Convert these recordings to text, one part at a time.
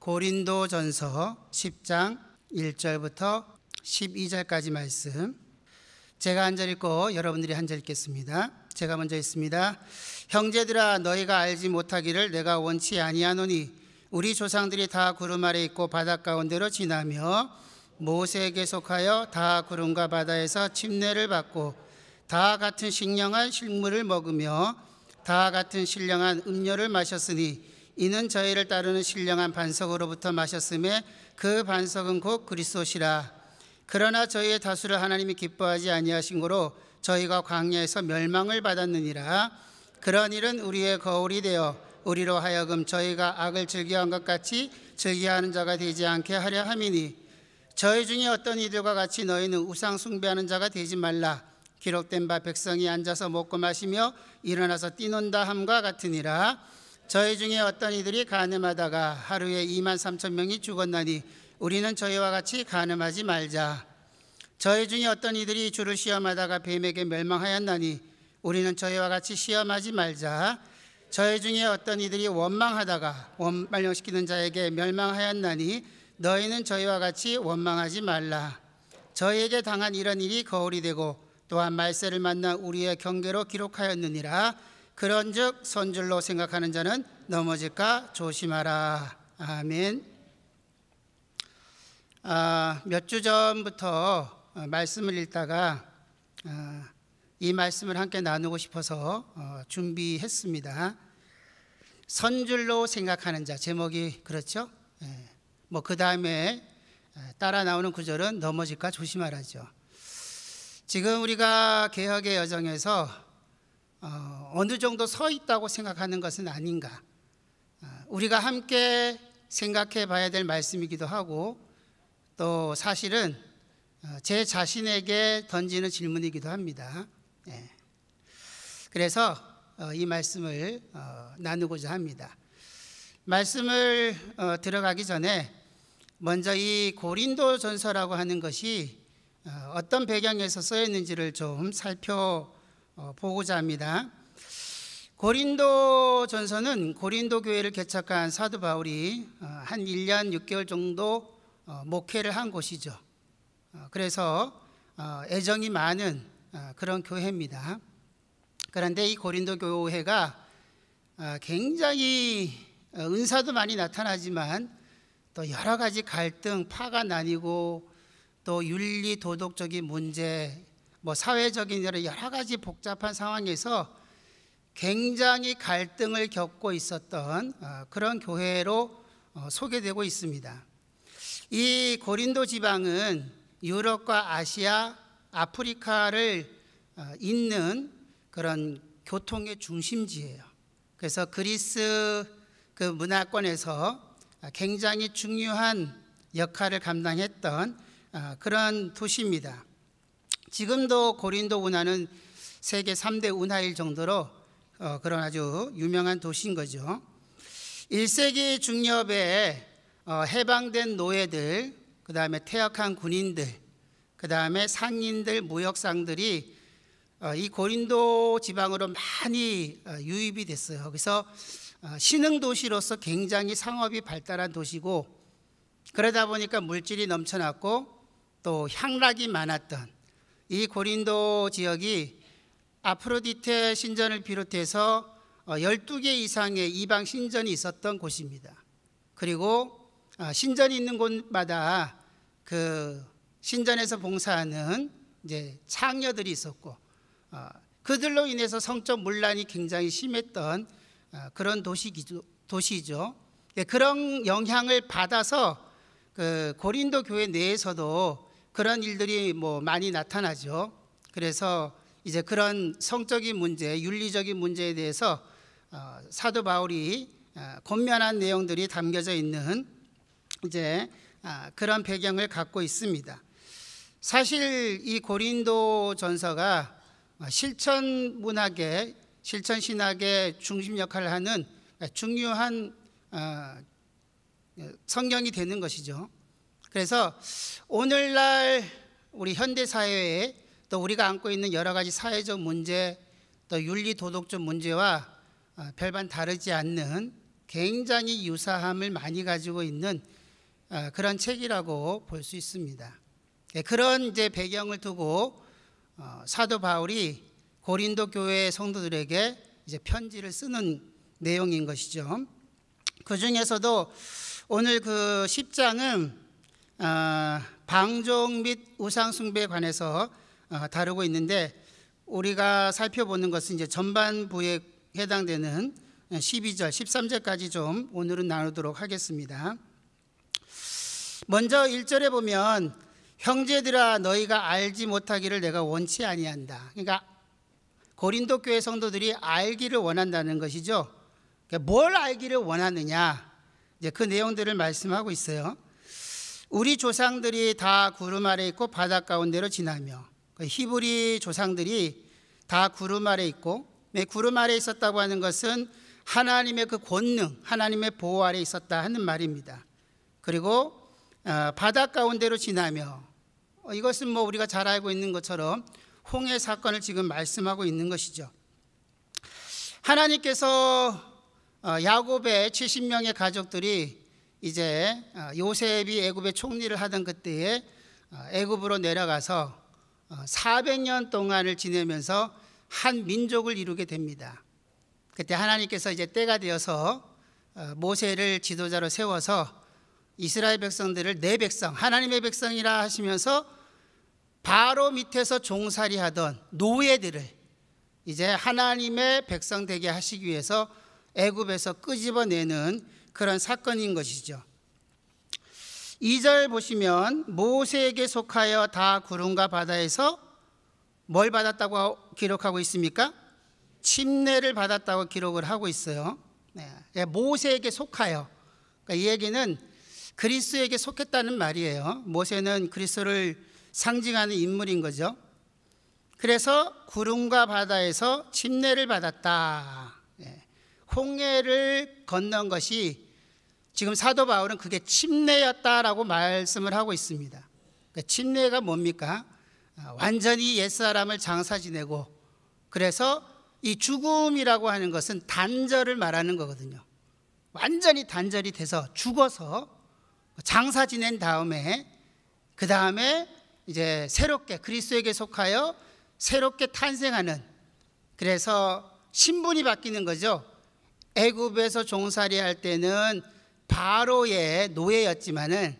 고린도전서 10장 1절부터 12절까지 말씀. 제가 한 절 읽고 여러분들이 한 절 읽겠습니다. 제가 먼저 읽습니다. 형제들아 너희가 알지 못하기를 내가 원치 아니하노니 우리 조상들이 다 구름 아래 있고 바닷 가운데로 지나며 모세에게 속하여 다 구름과 바다에서 침례를 받고 다 같은 신령한 식물을 먹으며 다 같은 신령한 음료를 마셨으니 이는 저희를 따르는 신령한 반석으로부터 마셨음에 그 반석은 곧 그리스도시라. 그러나 저희의 다수를 하나님이 기뻐하지 아니하신 고로 저희가 광야에서 멸망을 받았느니라. 그런 일은 우리의 거울이 되어 우리로 하여금 저희가 악을 즐겨한 것 같이 즐겨하는 자가 되지 않게 하려 함이니 저희 중에 어떤 이들과 같이 너희는 우상 숭배하는 자가 되지 말라. 기록된 바 백성이 앉아서 먹고 마시며 일어나서 뛰는다 함과 같으니라. 저희 중에 어떤 이들이 가늠하다가 하루에 2만 3천 명이 죽었나니 우리는 저희와 같이 가늠하지 말자. 저희 중에 어떤 이들이 주를 시험하다가 뱀에게 멸망하였나니 우리는 저희와 같이 시험하지 말자. 저희 중에 어떤 이들이 원망하다가 원말시키는 자에게 멸망하였나니 너희는 저희와 같이 원망하지 말라. 저희에게 당한 이런 일이 거울이 되고 또한 말세를 만나 우리의 경계로 기록하였느니라. 그런즉 선줄로 생각하는 자는 넘어질까 조심하라. 아멘. 아, 몇주 전부터 어, 말씀을 읽다가 아, 이 말씀을 함께 나누고 싶어서 어, 준비했습니다. 선줄로 생각하는 자 제목이 그렇죠? 예. 뭐그 다음에 어, 따라 나오는 구절은 넘어질까 조심하라죠. 지금 우리가 개혁의 여정에서 어, 어느 정도 서 있다고 생각하는 것은 아닌가. 어, 우리가 함께 생각해 봐야 될 말씀이기도 하고 또 사실은 어, 제 자신에게 던지는 질문이기도 합니다. 예. 그래서 이 말씀을 나누고자 합니다. 말씀을 들어가기 전에 먼저 이 고린도 전서라고 하는 것이 어떤 배경에서 쓰였는지를 좀 살펴 어, 보고자 합니다. 고린도 전서는 고린도 교회를 개척한 사도 바울이 어, 한 1년 6개월 정도 어, 목회를 한 곳이죠. 그래서 애정이 많은 그런 교회입니다. 그런데 이 고린도 교회가 굉장히 은사도 많이 나타나지만 또 여러 가지 갈등, 파가 나뉘고 또 윤리 도덕적인 문제 뭐 사회적인 여러, 가지 복잡한 상황에서 굉장히 갈등을 겪고 있었던 어, 그런 교회로 어, 소개되고 있습니다. 이 고린도 지방은 유럽과 아시아, 아프리카를 어, 잇는 그런 교통의 중심지예요. 그래서 그리스 그 문화권에서 굉장히 중요한 역할을 감당했던 그런 도시입니다. 지금도 고린도 운하는 세계 3대 운하일 정도로 어, 그런 아주 유명한 도시인 거죠. 1세기 중엽에 어, 해방된 노예들, 그 다음에 퇴역한 군인들, 그 다음에 상인들, 무역상들이 어, 이 고린도 지방으로 많이 어, 유입이 됐어요. 그래서 신흥 도시로서 굉장히 상업이 발달한 도시고 그러다 보니까 물질이 넘쳐났고 또 향락이 많았던 이 고린도 지역이 아프로디테 신전을 비롯해서 12개 어, 이상의 이방 신전이 있었던 곳입니다. 그리고 아, 신전이 있는 곳마다 그 신전에서 봉사하는 이제 창녀들이 있었고 어, 그들로 인해서 성적 문란이 굉장히 심했던 어, 그런 도시기죠, 도시죠. 예, 그런 영향을 받아서 그 고린도 교회 내에서도 그런 일들이 뭐 많이 나타나죠. 그래서 이제 그런 성적인 문제, 윤리적인 문제에 대해서 어, 사도 바울이 어, 곤면한 내용들이 담겨져 있는 이제 아, 그런 배경을 갖고 있습니다. 사실 이 고린도 전서가 실천 문학의 실천 신학의 중심 역할을 하는 중요한 어, 성경이 되는 것이죠. 그래서 오늘날 우리 현대 사회에 또 우리가 안고 있는 여러 가지 사회적 문제 또 윤리 도덕적 문제와 어, 별반 다르지 않는 굉장히 유사함을 많이 가지고 있는 어, 그런 책이라고 볼 수 있습니다. 예, 그런 이제 배경을 두고 어, 사도 바울이 고린도 교회 성도들에게 이제 편지를 쓰는 내용인 것이죠. 그 중에서도 오늘 그 10장은 어, 방종 및 우상숭배에 관해서 어, 다루고 있는데 우리가 살펴보는 것은 이제 전반부에 해당되는 12절, 어, 13절까지 좀 오늘은 나누도록 하겠습니다. 먼저 1절에 보면 형제들아 너희가 알지 못하기를 내가 원치 아니한다. 그러니까 고린도 교회 성도들이 알기를 원한다는 것이죠. 그러니까 뭘 알기를 원하느냐? 이제 그 내용들을 말씀하고 있어요. 우리 조상들이 다 구름 아래 있고 바닷 가운데로 지나며 그 히브리 조상들이 다 구름 아래 있고 네, 구름 아래 있었다고 하는 것은 하나님의 그 권능, 하나님의 보호 아래 있었다 하는 말입니다. 그리고 어, 바다 가운데로 지나며 어, 이것은 뭐 우리가 잘 알고 있는 것처럼 홍해 사건을 지금 말씀하고 있는 것이죠. 하나님께서 어, 야곱의 70명의 가족들이 이제 어, 요셉이 애굽의 총리를 하던 그때에 어, 애굽으로 내려가서 400년 어, 동안을 지내면서 한 민족을 이루게 됩니다. 그때 하나님께서 이제 때가 되어서 모세를 지도자로 세워서 이스라엘 백성들을 내 백성, 하나님의 백성이라 하시면서 바로 밑에서 종살이하던 노예들을 이제 하나님의 백성 되게 하시기 위해서 애굽에서 끄집어내는 그런 사건인 것이죠. 2절 보시면 모세에게 속하여 다 구름과 바다에서 뭘 받았다고 기록하고 있습니까? 침례를 받았다고 기록을 하고 있어요. 네. 예, 모세에게 속하여. 그러니까 이 얘기는 그리스에게 속했다는 말이에요. 모세는 그리스를 상징하는 인물인 거죠. 그래서 구름과 바다에서 침례를 받았다. 홍해를 건넌 것이 지금 사도 바울은 그게 침례였다라고 말씀을 하고 있습니다. 그러니까 침례가 뭡니까? 아, 완전히 옛사람을 장사 지내고 그래서 이 죽음이라고 하는 것은 단절을 말하는 거거든요. 완전히 단절이 돼서 죽어서 장사 지낸 다음에 그 다음에 이제 새롭게 그리스에게 속하여 새롭게 탄생하는 그래서 신분이 바뀌는 거죠. 애굽에서 종살이 할 때는 바로의 노예였지만은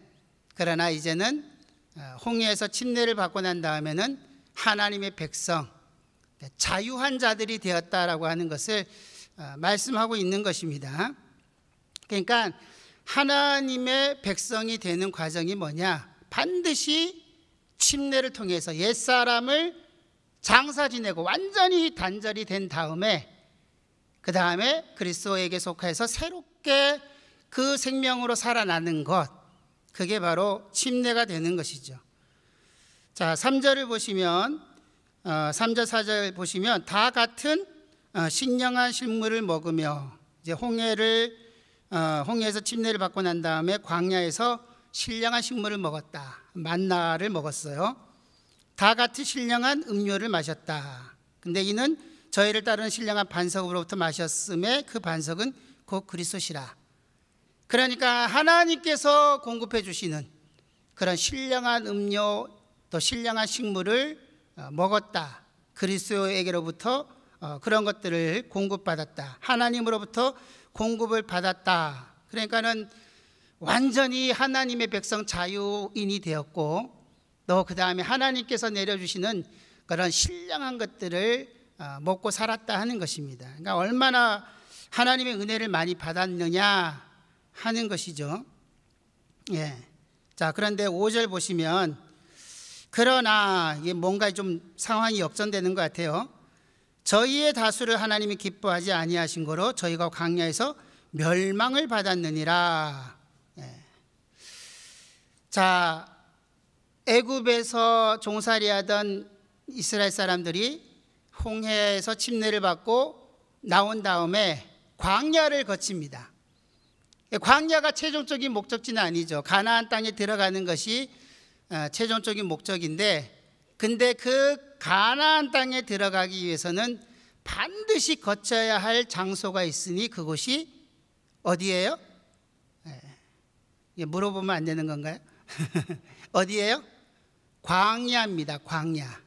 그러나 이제는 어, 홍해에서 침례를 받고 난 다음에는 하나님의 백성 네, 자유한 자들이 되었다라고 하는 것을 어, 말씀하고 있는 것입니다. 그러니까 하나님의 백성이 되는 과정이 뭐냐? 반드시 침례를 통해서 옛사람을 장사 지내고 완전히 단절이 된 다음에 그 다음에 그리스도에게 속해서 새롭게 그 생명으로 살아나는 것, 그게 바로 침례가 되는 것이죠. 자, 3절을 보시면, 3절, 어, 4절 보시면 다 같은 어, 신령한 식물을 먹으며 이제 홍해를, 어, 홍해에서 침례를 받고 난 다음에 광야에서 신령한 식물을 먹었다. 만나를 먹었어요. 다 같은 신령한 음료를 마셨다. 근데 이는 저희를 따르는 신령한 반석으로부터 마셨음에 그 반석은 곧 그리스도시라. 그러니까 하나님께서 공급해 주시는 그런 신령한 음료 또 신령한 식물을 어, 먹었다. 그리스도에게로부터 어, 그런 것들을 공급받았다. 하나님으로부터 공급을 받았다. 그러니까는 완전히 하나님의 백성 자유인이 되었고 또 그 다음에 하나님께서 내려주시는 그런 신령한 것들을 어, 먹고 살았다 하는 것입니다. 그러니까 얼마나 하나님의 은혜를 많이 받았느냐 하는 것이죠. 예. 자, 그런데 5절 보시면 그러나 이게 뭔가 좀 상황이 역전되는 것 같아요. 저희의 다수를 하나님이 기뻐하지 아니하신 거로 저희가 광야에서 멸망을 받았느니라. 예. 자, 애굽에서 종살이하던 이스라엘 사람들이 홍해에서 침례를 받고 나온 다음에 광야를 거칩니다. 광야가 최종적인 목적지는 아니죠. 가나안 땅에 들어가는 것이 어, 최종적인 목적인데 근데 그 가나안 땅에 들어가기 위해서는 반드시 거쳐야 할 장소가 있으니 그곳이 어디예요? 예. 물어보면 안 되는 건가요? 어디예요? 광야입니다. 광야.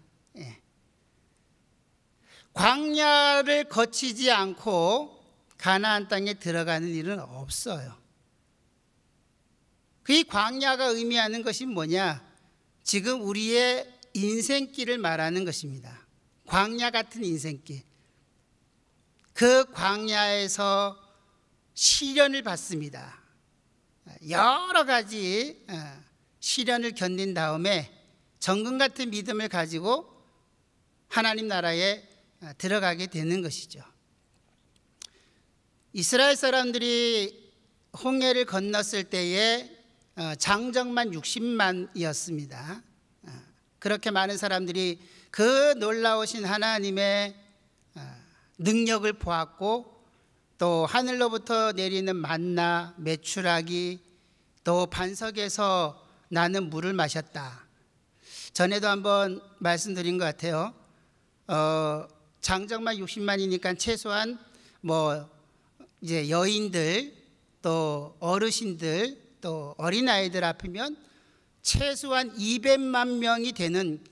광야를 거치지 않고 가나안 땅에 들어가는 일은 없어요. 그 광야가 의미하는 것이 뭐냐? 지금 우리의 인생길을 말하는 것입니다. 광야 같은 인생길. 그 광야에서 시련을 받습니다. 여러 가지 어, 시련을 견딘 다음에 정금 같은 믿음을 가지고 하나님 나라에 아, 들어가게 되는 것이죠. 이스라엘 사람들이 홍해를 건넜을 때에 어, 장정만 60만이었습니다. 아, 그렇게 많은 사람들이 그 놀라우신 하나님의 아, 능력을 보았고 또 하늘로부터 내리는 만나, 메추라기, 또 반석에서 나는 물을 마셨다. 전에도 한번 말씀드린 것 같아요. 어, 장정만 60만이니까 최소한 뭐 이제 여인들 또 어르신들 또 어린아이들 앞이면 최소한 200만 명이 되는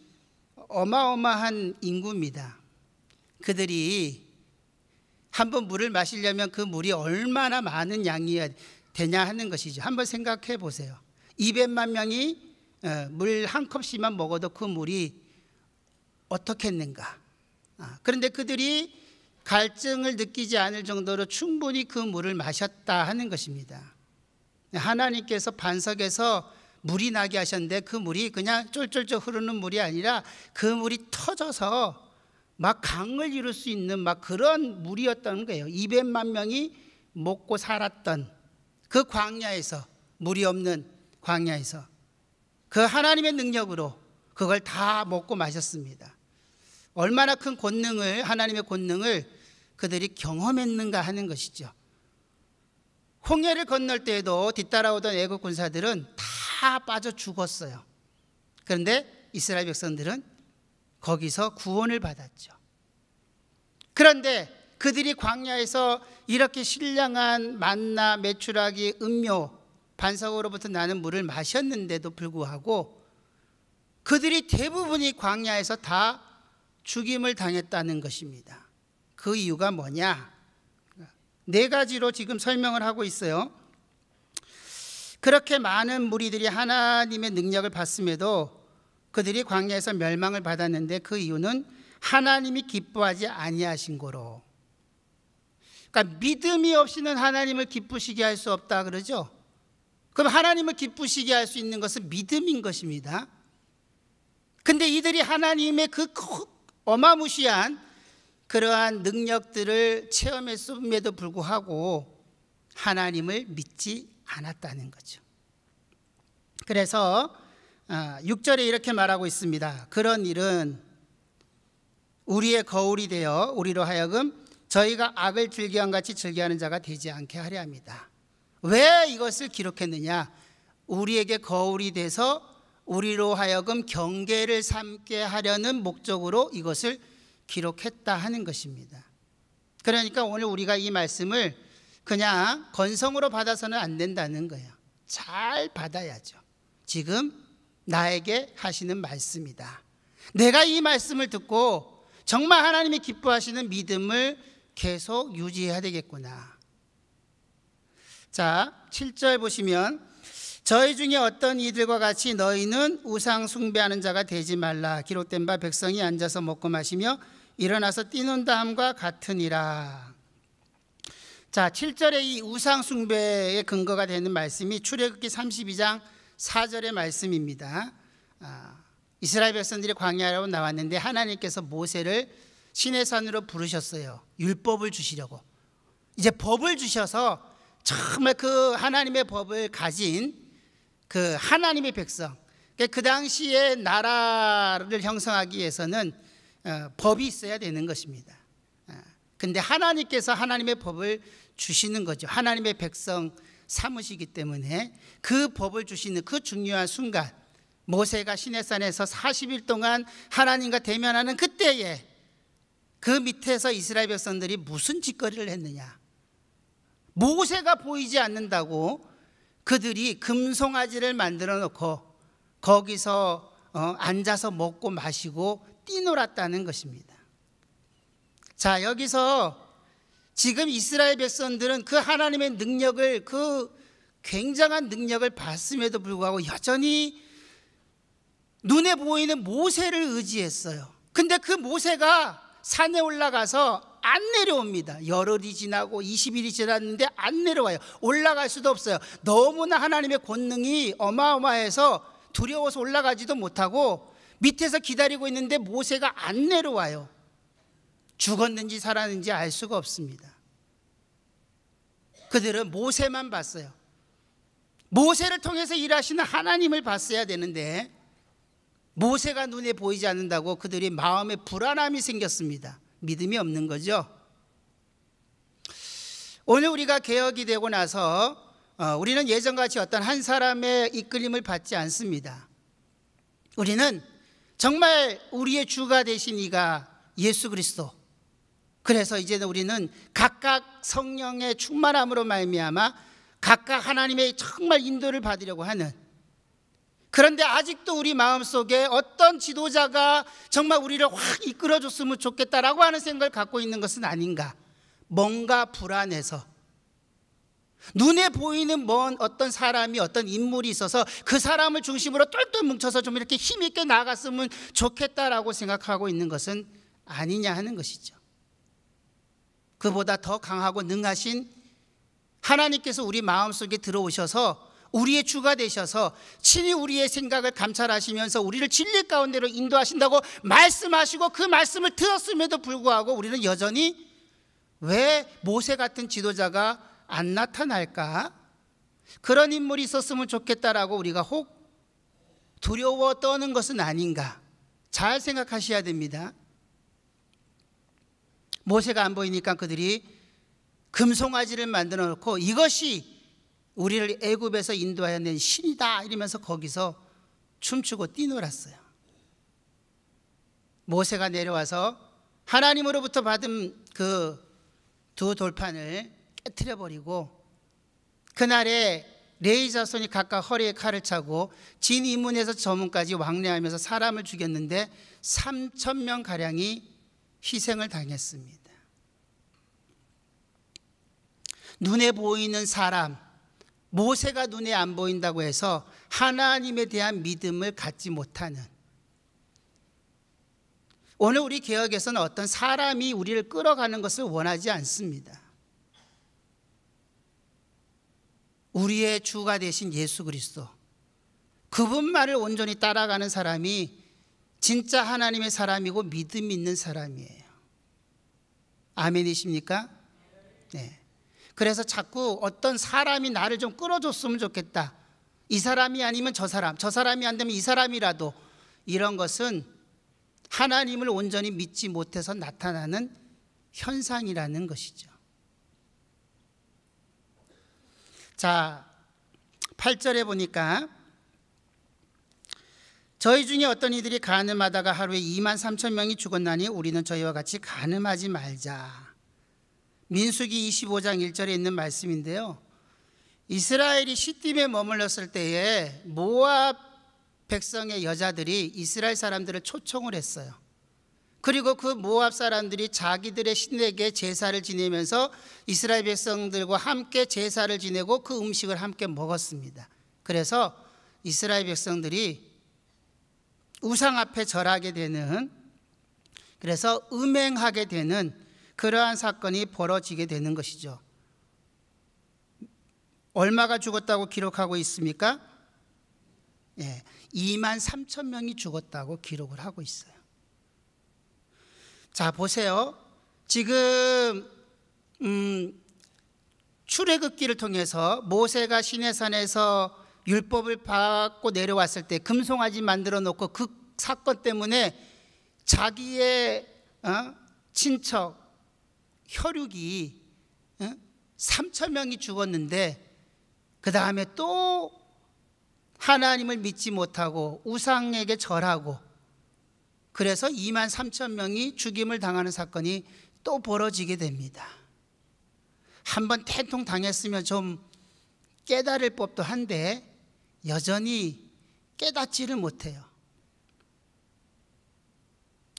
어마어마한 인구입니다. 그들이 한번 물을 마시려면 그 물이 얼마나 많은 양이어야 되냐 하는 것이죠. 한번 생각해 보세요. 200만 명이 어, 물한 컵씩만 먹어도 그 물이 어떻겠는가? 아, 그런데 그들이 갈증을 느끼지 않을 정도로 충분히 그 물을 마셨다 하는 것입니다. 하나님께서 반석에서 물이 나게 하셨는데 그 물이 그냥 쫄쫄쫄 흐르는 물이 아니라 그 물이 터져서 막 강을 이룰 수 있는 막 그런 물이었던 거예요. 200만 명이 먹고 살았던 그 광야에서 물이 없는 광야에서 그 하나님의 능력으로 그걸 다 먹고 마셨습니다. 얼마나 큰 권능을 하나님의 권능을 그들이 경험했는가 하는 것이죠. 홍해를 건널 때에도 뒤따라오던 애굽 군사들은 다 빠져 죽었어요. 그런데 이스라엘 백성들은 거기서 구원을 받았죠. 그런데 그들이 광야에서 이렇게 신령한 만나, 메추라기, 음료, 반석으로부터 나는 물을 마셨는데도 불구하고 그들이 대부분이 광야에서 다 죽임을 당했다는 것입니다. 그 이유가 뭐냐? 네 가지로 지금 설명을 하고 있어요. 그렇게 많은 무리들이 하나님의 능력을 받음에도 그들이 광야에서 멸망을 받았는데 그 이유는 하나님이 기뻐하지 아니하신 거로. 그러니까 믿음이 없이는 하나님을 기쁘시게 할 수 없다 그러죠. 그럼 하나님을 기쁘시게 할 수 있는 것은 믿음인 것입니다. 근데 이들이 하나님의 그 어마무시한 그러한 능력들을 체험했음에도 불구하고 하나님을 믿지 않았다는 거죠. 그래서 6절에 아, 이렇게 말하고 있습니다. 그런 일은 우리의 거울이 되어 우리로 하여금 저희가 악을 즐겨한 같이 즐겨하는 자가 되지 않게 하려 합니다. 왜 이것을 기록했느냐? 우리에게 거울이 돼서 우리로 하여금 경계를 삼게 하려는 목적으로 이것을 기록했다 하는 것입니다. 그러니까 오늘 우리가 이 말씀을 그냥 건성으로 받아서는 안 된다는 거예요. 잘 받아야죠. 지금 나에게 하시는 말씀이다. 내가 이 말씀을 듣고 정말 하나님이 기뻐하시는 믿음을 계속 유지해야 되겠구나. 자, 7절 보시면 저희 중에 어떤 이들과 같이 너희는 우상 숭배하는 자가 되지 말라 기록된 바 백성이 앉아서 먹고 마시며 일어나서 뛰는 다음과 같으니라. 자, 7절에이 우상 숭배의 근거가 되는 말씀이 출애굽기 32장 4절의 말씀입니다. 아, 이스라엘 백성들이 광야로 나왔는데 하나님께서 모세를 시내산으로 부르셨어요. 율법을 주시려고. 이제 법을 주셔서 정말 그 하나님의 법을 가진 그 하나님의 백성. 그러니까 그 당시에 나라를 형성하기 위해서는 어, 법이 있어야 되는 것입니다. 어, 근데 하나님께서 하나님의 법을 주시는 거죠. 하나님의 백성 삼으시기 때문에 그 법을 주시는 그 중요한 순간 모세가 시내산에서 40일 동안 하나님과 대면하는 그때에 그 밑에서 이스라엘 백성들이 무슨 짓거리를 했느냐. 모세가 보이지 않는다고 그들이 금송아지를 만들어 놓고 거기서 어, 앉아서 먹고 마시고 뛰놀았다는 것입니다. 자, 여기서 지금 이스라엘 백성들은 그 하나님의 능력을 그 굉장한 능력을 봤음에도 불구하고 여전히 눈에 보이는 모세를 의지했어요. 근데 그 모세가 산에 올라가서 안 내려옵니다. 열흘이 지나고 20일이 지났는데 안 내려와요. 올라갈 수도 없어요. 너무나 하나님의 권능이 어마어마해서 두려워서 올라가지도 못하고 밑에서 기다리고 있는데 모세가 안 내려와요. 죽었는지 살았는지 알 수가 없습니다. 그들은 모세만 봤어요. 모세를 통해서 일하시는 하나님을 봤어야 되는데 모세가 눈에 보이지 않는다고 그들이 마음에 불안함이 생겼습니다. 믿음이 없는 거죠. 오늘 우리가 개혁이 되고 나서 어, 우리는 예전같이 어떤 한 사람의 이끌림을 받지 않습니다. 우리는 정말 우리의 주가 되신 이가 예수 그리스도. 그래서 이제는 우리는 각각 성령의 충만함으로 말미암아 각각 하나님의 정말 인도를 받으려고 하는 그런데 아직도 우리 마음속에 어떤 지도자가 정말 우리를 확 이끌어줬으면 좋겠다라고 하는 생각을 갖고 있는 것은 아닌가. 뭔가 불안해서 눈에 보이는 먼 어떤 사람이 어떤 인물이 있어서 그 사람을 중심으로 똘똘 뭉쳐서 좀 이렇게 힘있게 나갔으면 좋겠다라고 생각하고 있는 것은 아니냐 하는 것이죠. 그보다 더 강하고 능하신 하나님께서 우리 마음속에 들어오셔서 우리의 주가 되셔서 친히 우리의 생각을 감찰하시면서 우리를 진리 가운데로 인도하신다고 말씀하시고 그 말씀을 들었음에도 불구하고 우리는 여전히 왜 모세 같은 지도자가 안 나타날까? 그런 인물이 있었으면 좋겠다라고 우리가 혹 두려워 떠는 것은 아닌가? 잘 생각하셔야 됩니다. 모세가 안 보이니까 그들이 금송아지를 만들어 놓고 이것이 우리를 애굽에서 인도하여 낸 신이다 이러면서 거기서 춤추고 뛰놀았어요. 모세가 내려와서 하나님으로부터 받은 그 두 돌판을 깨뜨려 버리고 그날에 레이자손이 각각 허리에 칼을 차고 진 이문에서 저문까지 왕래하면서 사람을 죽였는데 3천 명 가량이 희생을 당했습니다. 눈에 보이는 사람 모세가 눈에 안 보인다고 해서 하나님에 대한 믿음을 갖지 못하는 오늘 우리 개혁에서는 어떤 사람이 우리를 끌어가는 것을 원하지 않습니다. 우리의 주가 되신 예수 그리스도 그분만을 온전히 따라가는 사람이 진짜 하나님의 사람이고 믿음 있는 사람이에요. 아멘이십니까? 네. 그래서 자꾸 어떤 사람이 나를 좀 끌어줬으면 좋겠다. 이 사람이 아니면 저 사람, 저 사람이 안 되면 이 사람이라도 이런 것은 하나님을 온전히 믿지 못해서 나타나는 현상이라는 것이죠. 자, 8절에 보니까 저희 중에 어떤 이들이 간음하다가 하루에 2만 3천 명이 죽었나니 우리는 저희와 같이 간음하지 말자. 민수기 25장 1절에 있는 말씀인데요. 이스라엘이 시딤에 머물렀을 때에 모압 백성의 여자들이 이스라엘 사람들을 초청을 했어요. 그리고 그 모압 사람들이 자기들의 신에게 제사를 지내면서 이스라엘 백성들과 함께 제사를 지내고 그 음식을 함께 먹었습니다. 그래서 이스라엘 백성들이 우상 앞에 절하게 되는 그래서 음행하게 되는 그러한 사건이 벌어지게 되는 것이죠. 얼마가 죽었다고 기록하고 있습니까? 예, 2만 3천 명이 죽었다고 기록을 하고 있어요. 자 보세요. 지금 음, 출애굽기를 통해서 모세가 시내산에서 율법을 받고 내려왔을 때 금송아지 만들어 놓고 그 사건 때문에 자기의 어? 친척 혈육이 3천 명이 죽었는데 그 다음에 또 하나님을 믿지 못하고 우상에게 절하고 그래서 2만 3천 명이 죽임을 당하는 사건이 또 벌어지게 됩니다. 한번 태통 당했으면 좀 깨달을 법도 한데 여전히 깨닫지를 못해요.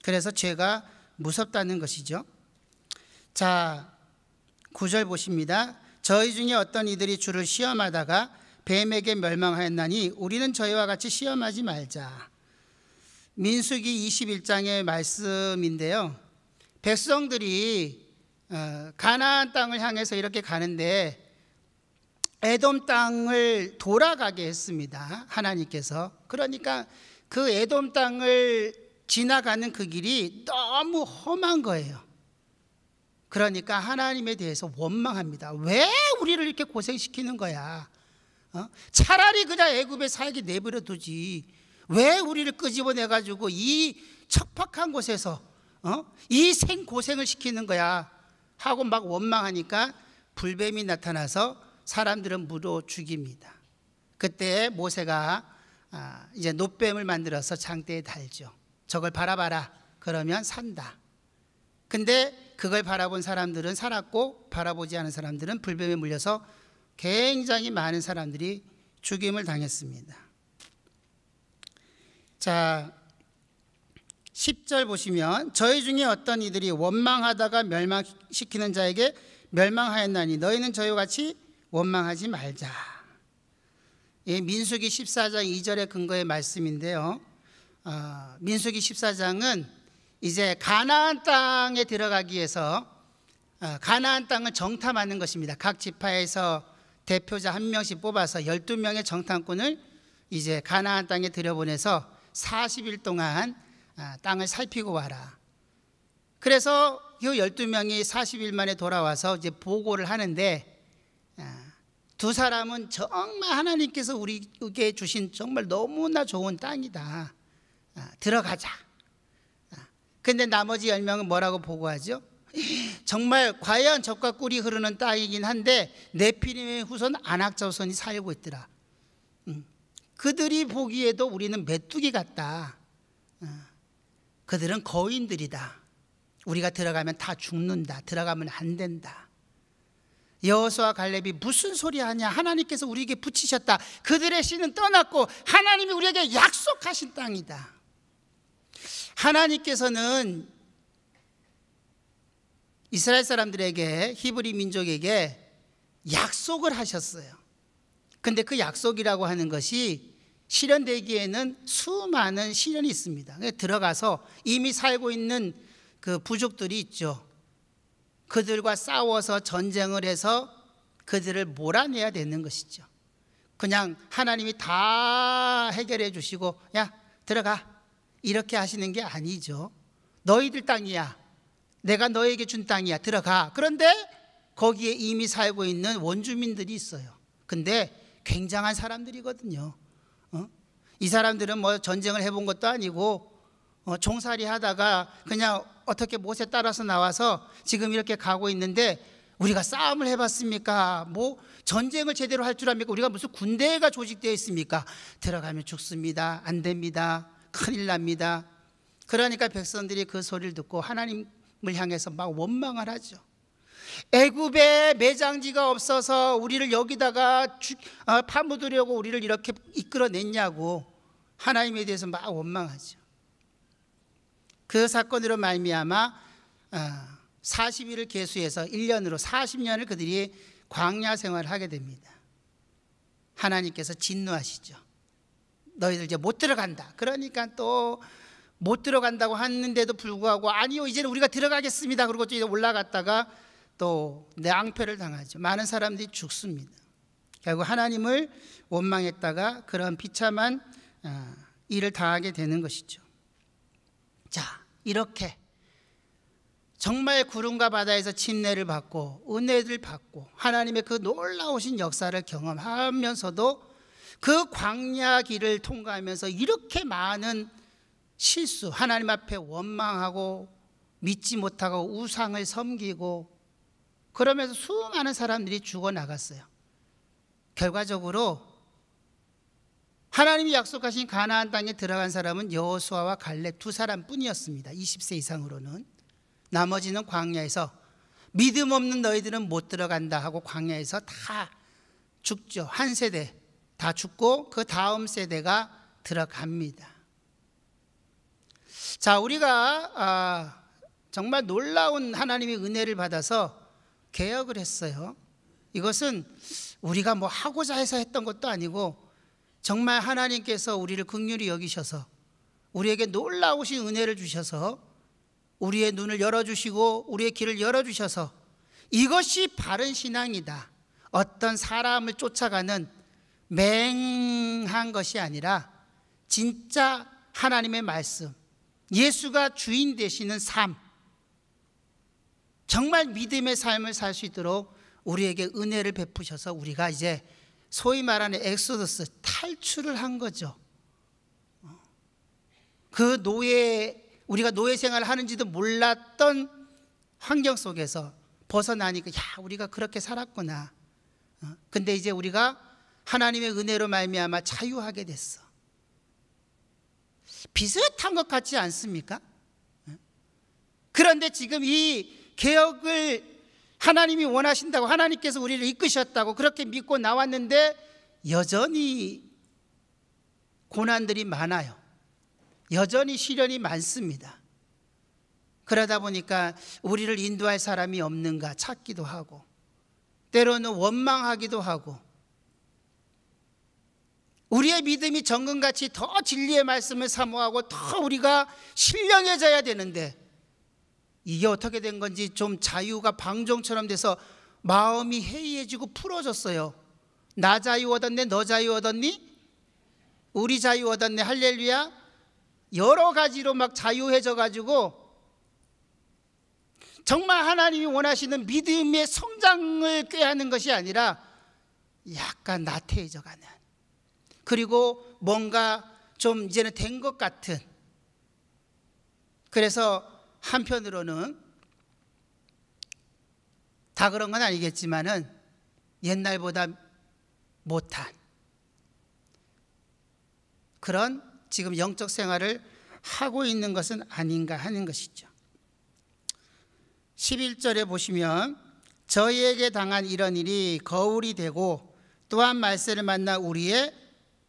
그래서 죄가 무섭다는 것이죠. 자, 구절 보십니다. 저희 중에 어떤 이들이 주를 시험하다가 뱀에게 멸망하였나니 우리는 저희와 같이 시험하지 말자. 민수기 21장의 말씀인데요. 백성들이 어, 가나안 땅을 향해서 이렇게 가는데 에돔 땅을 돌아가게 했습니다. 하나님께서. 그러니까 그 에돔 땅을 지나가는 그 길이 너무 험한 거예요. 그러니까 하나님에 대해서 원망합니다. 왜 우리를 이렇게 고생시키는 거야? 어? 차라리 그냥 애굽에 살게 내버려 두지. 왜 우리를 끄집어내 가지고 이 척박한 곳에서 어? 이 생고생을 시키는 거야 하고 막 원망하니까 불뱀이 나타나서 사람들은 물어 죽입니다. 그때 모세가 아, 이제 노뱀을 만들어서 장대에 달죠. 저걸 바라봐라. 그러면 산다. 근데 그걸 바라본 사람들은 살았고 바라보지 않은 사람들은 불뱀에 물려서 굉장히 많은 사람들이 죽임을 당했습니다. 자, 10절 보시면 저희 중에 어떤 이들이 원망하다가 멸망시키는 자에게 멸망하였나니 너희는 저희와 같이 원망하지 말자. 예, 민수기 14장 2절의 근거의 말씀인데요. 어, 민수기 14장은 이제 가나안 땅에 들어가기 위해서 어, 가나안 땅을 정탐하는 것입니다. 각 지파에서 대표자 한 명씩 뽑아서 12명의 정탐꾼을 이제 가나안 땅에 들여보내서 40일 동안 아, 땅을 살피고 와라. 그래서 이 12명이 40일 만에 돌아와서 이제 보고를 하는데 아, 두 사람은 정말 하나님께서 우리에게 주신 정말 너무나 좋은 땅이다. 아, 들어가자. 근데 나머지 10명은 뭐라고 보고하죠? 정말 과연 적과 꿀이 흐르는 땅이긴 한데 네피림의 후손 안악자손이 살고 있더라. 음. 그들이 보기에도 우리는 메뚜기 같다. 어. 그들은 거인들이다. 우리가 들어가면 다 죽는다. 들어가면 안 된다. 여호수아 갈렙이 무슨 소리 하냐? 하나님께서 우리에게 붙이셨다. 그들의 씨는 떠났고 하나님이 우리에게 약속하신 땅이다. 하나님께서는 이스라엘 사람들에게 히브리 민족에게 약속을 하셨어요. 근데 그 약속이라고 하는 것이 실현되기에는 수많은 실현이 있습니다. 들어가서 이미 살고 있는 그 부족들이 있죠. 그들과 싸워서 전쟁을 해서 그들을 몰아내야 되는 것이죠. 그냥 하나님이 다 해결해 주시고 야 들어가 이렇게 하시는 게 아니죠. 너희들 땅이야. 내가 너에게 준 땅이야. 들어가. 그런데 거기에 이미 살고 있는 원주민들이 있어요. 근데 굉장한 사람들이거든요. 어? 이 사람들은 뭐 전쟁을 해본 것도 아니고 어, 종살이 하다가 그냥 어떻게 못에 따라서 나와서 지금 이렇게 가고 있는데 우리가 싸움을 해봤습니까? 뭐 전쟁을 제대로 할 줄 압니까? 우리가 무슨 군대가 조직되어 있습니까? 들어가면 죽습니다. 안 됩니다. 큰일 납니다. 그러니까 백성들이 그 소리를 듣고 하나님을 향해서 막 원망을 하죠. 애굽에 매장지가 없어서 우리를 여기다가 주, 아, 어, 파묻으려고 우리를 이렇게 이끌어냈냐고 하나님에 대해서 막 원망하죠. 그 사건으로 말미암아 아, 어, 40일을 계수해서 1년으로 40년을 그들이 광야 생활을 하게 됩니다. 하나님께서 진노하시죠. 너희들 이제 못 들어간다. 그러니까 또 못 들어간다고 하는데도 불구하고 아니요 이제는 우리가 들어가겠습니다. 그러고 또 이제 올라갔다가 또 내앙패를 당하죠. 많은 사람들이 죽습니다. 결국 하나님을 원망했다가 그런 비참한 아, 일을 당하게 되는 것이죠. 자 이렇게 정말 구름과 바다에서 침례를 받고 은혜를 받고 하나님의 그 놀라우신 역사를 경험하면서도 그 광야 길을 통과하면서 이렇게 많은 실수, 하나님 앞에 원망하고 믿지 못하고 우상을 섬기고 그러면서 수많은 사람들이 죽어 나갔어요. 결과적으로 하나님이 약속하신 가나안 땅에 들어간 사람은 여호수아와 갈렙 두 사람뿐이었습니다. 20세 이상으로는 나머지는 광야에서 믿음 없는 너희들은 못 들어간다 하고 광야에서 다 죽죠. 한 세대 다 죽고 그 다음 세대가 들어갑니다. 자, 우리가 아, 정말 놀라운 하나님의 은혜를 받아서 개혁을 했어요. 이것은 우리가 뭐 하고자 해서 했던 것도 아니고 정말 하나님께서 우리를 극률히 여기셔서 우리에게 놀라우신 은혜를 주셔서 우리의 눈을 열어주시고 우리의 길을 열어주셔서 이것이 바른 신앙이다. 어떤 사람을 쫓아가는 맹한 것이 아니라 진짜 하나님의 말씀, 예수가 주인 되시는 삶, 정말 믿음의 삶을 살 수 있도록 우리에게 은혜를 베푸셔서 우리가 이제 소위 말하는 엑소더스 탈출을 한 거죠. 그 노예 우리가 노예 생활을 하는지도 몰랐던 환경 속에서 벗어나니까 야 우리가 그렇게 살았구나. 어, 근데 이제 우리가 하나님의 은혜로 말미암아 자유하게 됐어. 비슷한 것 같지 않습니까? 그런데 지금 이 개혁을 하나님이 원하신다고 하나님께서 우리를 이끄셨다고 그렇게 믿고 나왔는데 여전히 고난들이 많아요. 여전히 시련이 많습니다. 그러다 보니까 우리를 인도할 사람이 없는가 찾기도 하고 때로는 원망하기도 하고 우리의 믿음이 정금같이 더 진리의 말씀을 사모하고 더 우리가 신령해져야 되는데 이게 어떻게 된 건지 좀 자유가 방종처럼 돼서 마음이 해이해지고 풀어졌어요. 나 자유 얻었네, 너 자유 얻었니? 우리 자유 얻었네, 할렐루야. 여러 가지로 막 자유해져 가지고 정말 하나님이 원하시는 믿음의 성장을 꾀하는 것이 아니라 약간 나태해져 가는 그리고 뭔가 좀 이제는 된 것 같은 그래서 한편으로는 다 그런 건 아니겠지만은 옛날보다 못한 그런 지금 영적 생활을 하고 있는 것은 아닌가 하는 것이죠. 11절에 보시면 저희에게 당한 이런 일이 거울이 되고 또한 말세를 만나 우리의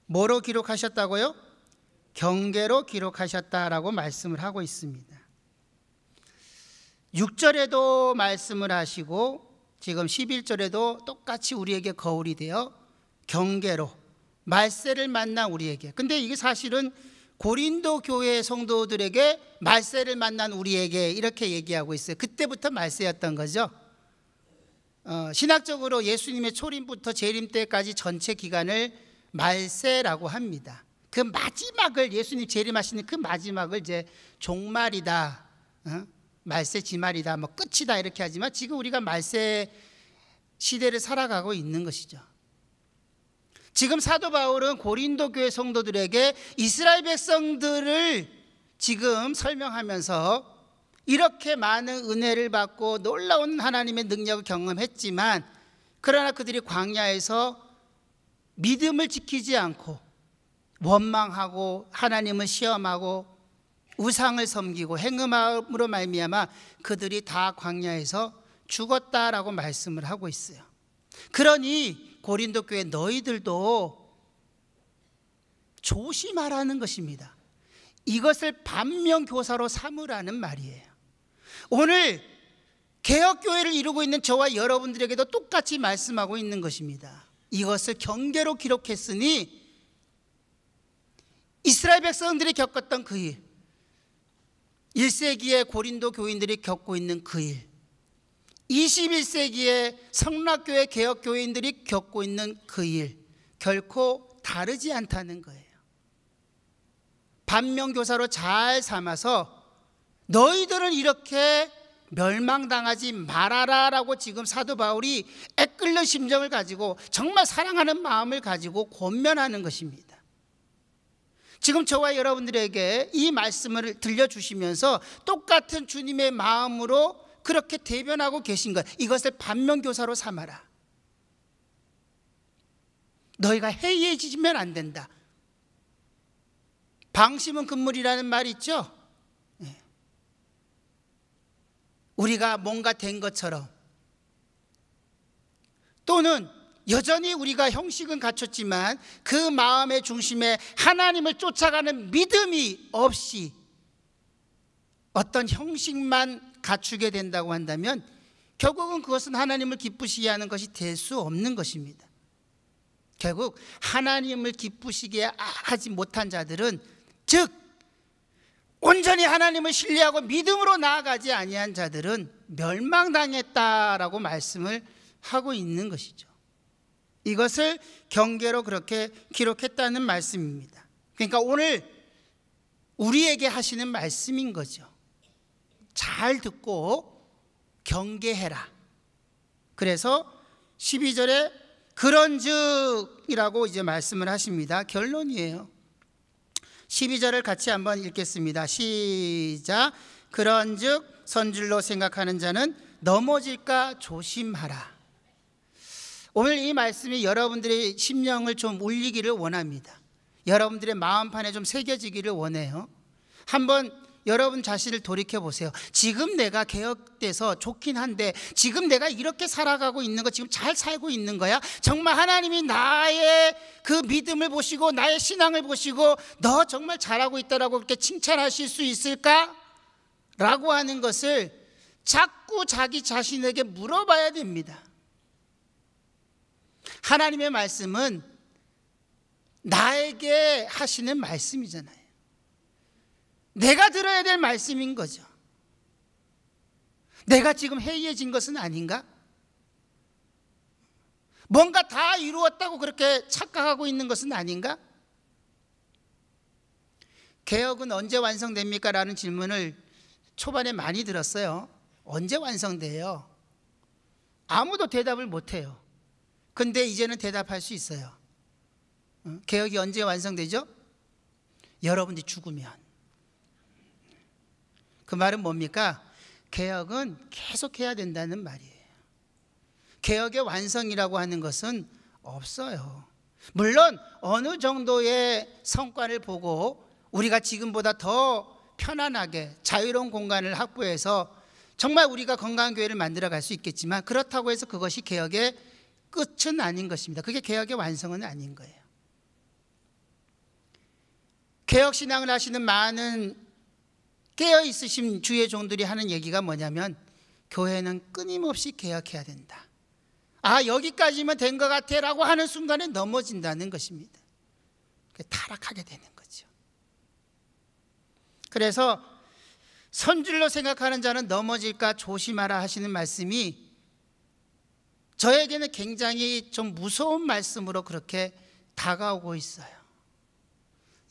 뭐로 기록하셨다고요? 경계로 기록하셨다라고 말씀을 하고 있습니다. 6절에도 말씀을 하시고 지금 11절에도 똑같이 우리에게 거울이 되어 경계로 말세를 만나 우리에게. 근데 이게 사실은 고린도 교회 성도들에게 말세를 만난 우리에게 이렇게 얘기하고 있어요. 그때부터 말세였던 거죠. 어, 신학적으로 예수님의 초림부터 재림 때까지 전체 기간을 말세라고 합니다. 그 마지막을 예수님 재림하시는 그 마지막을 이제 종말이다. 어? 말세 지말이다. 뭐 끝이다 이렇게 하지만 지금 우리가 말세 시대를 살아가고 있는 것이죠. 지금 사도 바울은 고린도 교회 성도들에게 이스라엘 백성들을 지금 설명하면서 이렇게 많은 은혜를 받고 놀라운 하나님의 능력을 경험했지만 그러나 그들이 광야에서 믿음을 지키지 않고 원망하고 하나님을 시험하고 우상을 섬기고 행음함으로 말미암아 그들이 다 광야에서 죽었다라고 말씀을 하고 있어요. 그러니 고린도 교회 너희들도 조심하라는 것입니다. 이것을 반면 교사로 삼으라는 말이에요. 오늘 개혁 교회를 이루고 있는 저와 여러분들에게도 똑같이 말씀하고 있는 것입니다. 이것을 경계로 기록했으니 이스라엘 백성들이 겪었던 그 일, 1세기의 고린도 교인들이 겪고 있는 그 일, 21세기의 성락교회 개혁교인들이 겪고 있는 그 일, 결코 다르지 않다는 거예요. 반면교사로 잘 삼아서 너희들은 이렇게 멸망당하지 말아라라고 지금 사도 바울이 애끓는 심정을 가지고 정말 사랑하는 마음을 가지고 권면하는 것입니다. 지금 저와 여러분들에게 이 말씀을 들려주시면서 똑같은 주님의 마음으로 그렇게 대변하고 계신 것 이것을 반면교사로 삼아라. 너희가 해이해지면 안 된다. 방심은 금물이라는 말 있죠? 우리가 뭔가 된 것처럼 또는 여전히 우리가 형식은 갖췄지만 그 마음의 중심에 하나님을 쫓아가는 믿음이 없이 어떤 형식만 갖추게 된다고 한다면 결국은 그것은 하나님을 기쁘시게 하는 것이 될 수 없는 것입니다. 결국 하나님을 기쁘시게 하지 못한 자들은 즉 온전히 하나님을 신뢰하고 믿음으로 나아가지 아니한 자들은 멸망당했다라고 말씀을 하고 있는 것이죠. 이것을 경계로 그렇게 기록했다는 말씀입니다. 그러니까 오늘 우리에게 하시는 말씀인 거죠. 잘 듣고 경계해라. 그래서 12절에 그런 즉이라고 이제 말씀을 하십니다. 결론이에요. 12절을 같이 한번 읽겠습니다. 시작. 그런즉 선줄로 생각하는 자는 넘어질까 조심하라. 오늘 이 말씀이 여러분들의 심령을 좀 울리기를 원합니다. 여러분들의 마음판에 좀 새겨지기를 원해요. 한번 여러분 자신을 돌이켜 보세요. 지금 내가 개혁돼서 좋긴 한데 지금 내가 이렇게 살아가고 있는 거 지금 잘 살고 있는 거야? 정말 하나님이 나의 그 믿음을 보시고 나의 신앙을 보시고 너 정말 잘하고 있다라고 그렇게 칭찬하실 수 있을까? 라고 하는 것을 자꾸 자기 자신에게 물어봐야 됩니다. 하나님의 말씀은 나에게 하시는 말씀이잖아요. 내가 들어야 될 말씀인 거죠. 내가 지금 해이해진 것은 아닌가? 뭔가 다 이루었다고 그렇게 착각하고 있는 것은 아닌가? 개혁은 언제 완성됩니까? 라는 질문을 초반에 많이 들었어요. 언제 완성돼요? 아무도 대답을 못해요. 근데 이제는 대답할 수 있어요. 개혁이 언제 완성되죠? 여러분들이 죽으면. 그 말은 뭡니까? 개혁은 계속해야 된다는 말이에요. 개혁의 완성이라고 하는 것은 없어요. 물론 어느 정도의 성과를 보고 우리가 지금보다 더 편안하게 자유로운 공간을 확보해서 정말 우리가 건강교회를 만들어 갈 수 있겠지만 그렇다고 해서 그것이 개혁의 끝은 아닌 것입니다. 그게 개혁의 완성은 아닌 거예요. 개혁신앙을 하시는 많은 깨어 있으신 주의 종들이 하는 얘기가 뭐냐면 교회는 끊임없이 개혁해야 된다. 아 여기까지만 된것 같아라고 하는 순간에 넘어진다는 것입니다. 타락하게 되는 거죠. 그래서 선줄로 생각하는 자는 넘어질까 조심하라 하시는 말씀이 저에게는 굉장히 좀 무서운 말씀으로 그렇게 다가오고 있어요.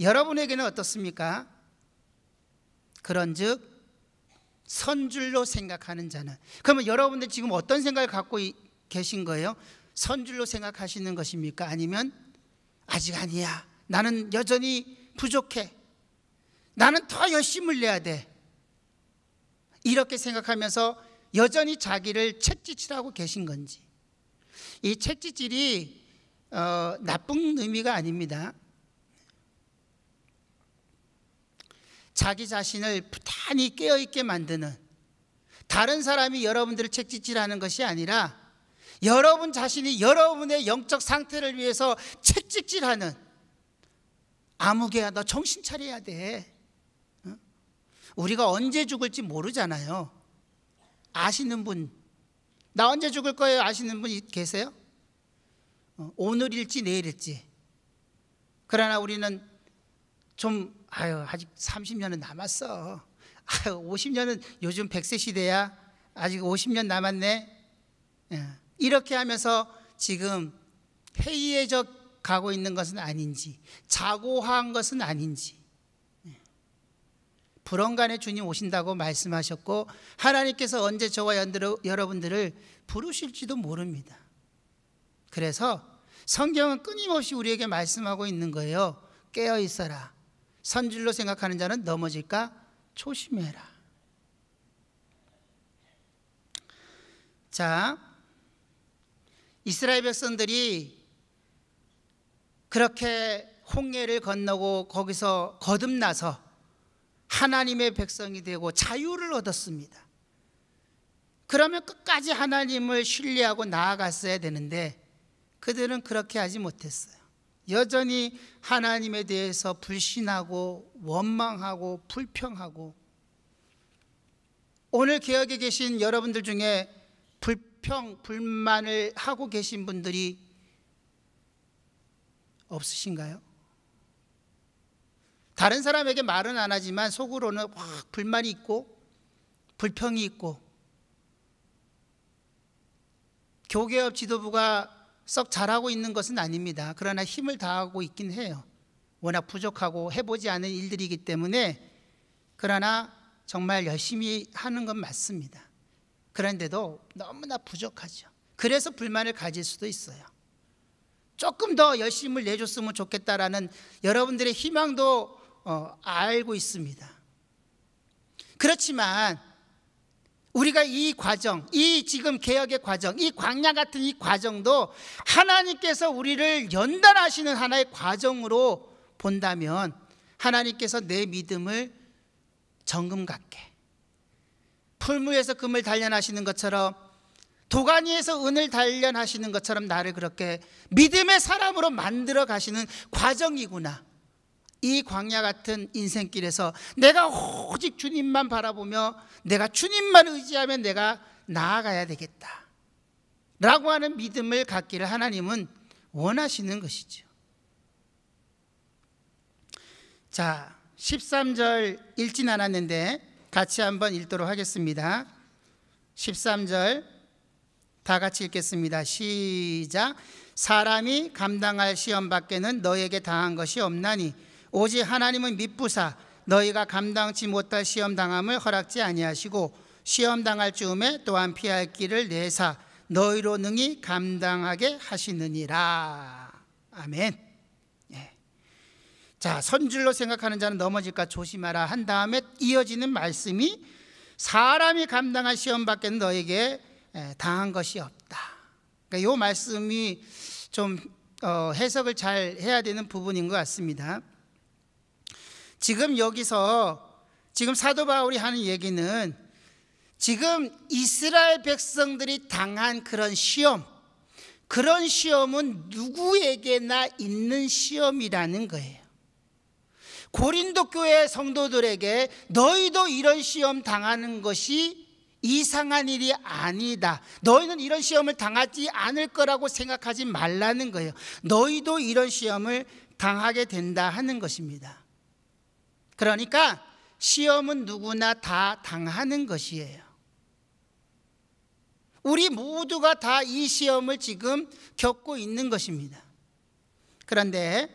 여러분에게는 어떻습니까? 그런즉 선줄로 생각하는 자는 그러면 여러분들 지금 어떤 생각을 갖고 계신 거예요? 선줄로 생각하시는 것입니까? 아니면 아직 아니야. 나는 여전히 부족해. 나는 더 열심을 내야 돼. 이렇게 생각하면서 여전히 자기를 책지질하고 계신 건지. 이 책지질이 어, 나쁜 의미가 아닙니다. 자기 자신을 부단히 깨어있게 만드는 다른 사람이 여러분들을 책찍질하는 것이 아니라 여러분 자신이 여러분의 영적 상태를 위해서 책찍질하는 아무개야 너 정신 차려야 돼 우리가 언제 죽을지 모르잖아요 아시는 분나 언제 죽을 거예요 아시는 분 계세요? 어, 오늘일지 내일일지 그러나 우리는 좀 아유 아직 30년은 남았어. 아유 50년은 요즘 100세 시대야. 아직 50년 남았네. 예. 이렇게 하면서 지금 회의해져 가고 있는 것은 아닌지 자고한 것은 아닌지 예. 불언간에 주님 오신다고 말씀하셨고 하나님께서 언제 저와 여러분들을 부르실지도 모릅니다. 그래서 성경은 끊임없이 우리에게 말씀하고 있는 거예요. 깨어 있어라. 선질로 생각하는 자는 넘어질까 조심해라. 자, 이스라엘 백성들이 그렇게 홍해를 건너고 거기서 거듭나서 하나님의 백성이 되고 자유를 얻었습니다. 그러면 끝까지 하나님을 신뢰하고 나아갔어야 되는데 그들은 그렇게 하지 못했어요. 여전히 하나님에 대해서 불신하고 원망하고 불평하고 오늘 개혁에 계신 여러분들 중에 불평, 불만을 하고 계신 분들이 없으신가요? 다른 사람에게 말은 안 하지만 속으로는 확 불만이 있고 불평이 있고 교계업 지도부가 썩 잘하고 있는 것은 아닙니다. 그러나 힘을 다하고 있긴 해요. 워낙 부족하고 해보지 않은 일들이기 때문에 그러나 정말 열심히 하는 건 맞습니다. 그런데도 너무나 부족하죠. 그래서 불만을 가질 수도 있어요. 조금 더 열심을 내줬으면 좋겠다라는 여러분들의 희망도 어, 알고 있습니다. 그렇지만 우리가 이 과정, 이 지금 개혁의 과정, 이 광야 같은 이 과정도 하나님께서 우리를 연단하시는 하나의 과정으로 본다면 하나님께서 내 믿음을 정금 같게 풀무에서 금을 단련하시는 것처럼 도가니에서 은을 단련하시는 것처럼 나를 그렇게 믿음의 사람으로 만들어 가시는 과정이구나. 이 광야 같은 인생길에서 내가 오직 주님만 바라보며 내가 주님만 의지하면 내가 나아가야 되겠다. 라고 하는 믿음을 갖기를 하나님은 원하시는 것이죠. 자, 13절 읽진 않았는데 같이 한번 읽도록 하겠습니다. 13절 다 같이 읽겠습니다. 시작. 사람이 감당할 시험 밖에는 너에게 당한 것이 없나니 오직 하나님은 밑부사 너희가 감당치 못할 시험 당함을 허락지 아니하시고 시험 당할 즈음에 또한 피할 길을 내사 너희로 능히 감당하게 하시느니라. 아멘. 예. 자, 선줄로 생각하는 자는 넘어질까 조심하라 한 다음에 이어지는 말씀이 사람이 감당할 시험 밖에 너에게 예, 당한 것이 없다. 그러니까 이 말씀이 좀 어, 해석을 잘 해야 되는 부분인 것 같습니다. 지금 여기서 지금 사도 바울이 하는 얘기는 지금 이스라엘 백성들이 당한 그런 시험, 그런 시험은 누구에게나 있는 시험이라는 거예요. 고린도 교회 성도들에게 너희도 이런 시험 당하는 것이 이상한 일이 아니다. 너희는 이런 시험을 당하지 않을 거라고 생각하지 말라는 거예요. 너희도 이런 시험을 당하게 된다 하는 것입니다. 그러니까 시험은 누구나 다 당하는 것이에요. 우리 모두가 다 이 시험을 지금 겪고 있는 것입니다. 그런데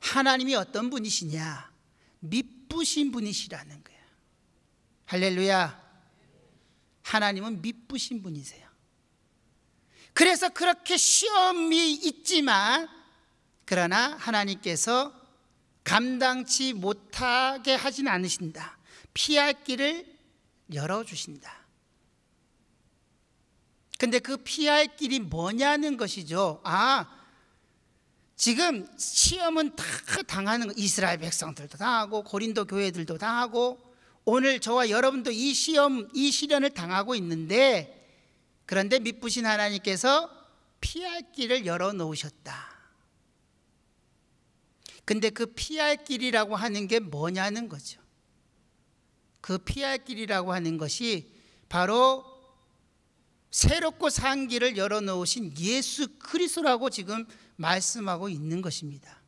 하나님이 어떤 분이시냐? 미쁘신 분이시라는 거예요. 할렐루야. 하나님은 미쁘신 분이세요. 그래서 그렇게 시험이 있지만 그러나 하나님께서 감당치 못하게 하진 않으신다. 피할 길을 열어주신다. 근데 그 피할 길이 뭐냐는 것이죠. 아, 지금 시험은 다 당하는 거. 이스라엘 백성들도 당하고 고린도 교회들도 당하고 오늘 저와 여러분도 이 시험, 이 시련을 당하고 있는데 그런데 믿부신 하나님께서 피할 길을 열어 놓으셨다. 근데 그 피할 길이라고 하는 게 뭐냐는 거죠. 그 피할 길이라고 하는 것이 바로 새롭고 산 길을 열어놓으신 예수 그리스도라고 지금 말씀하고 있는 것입니다.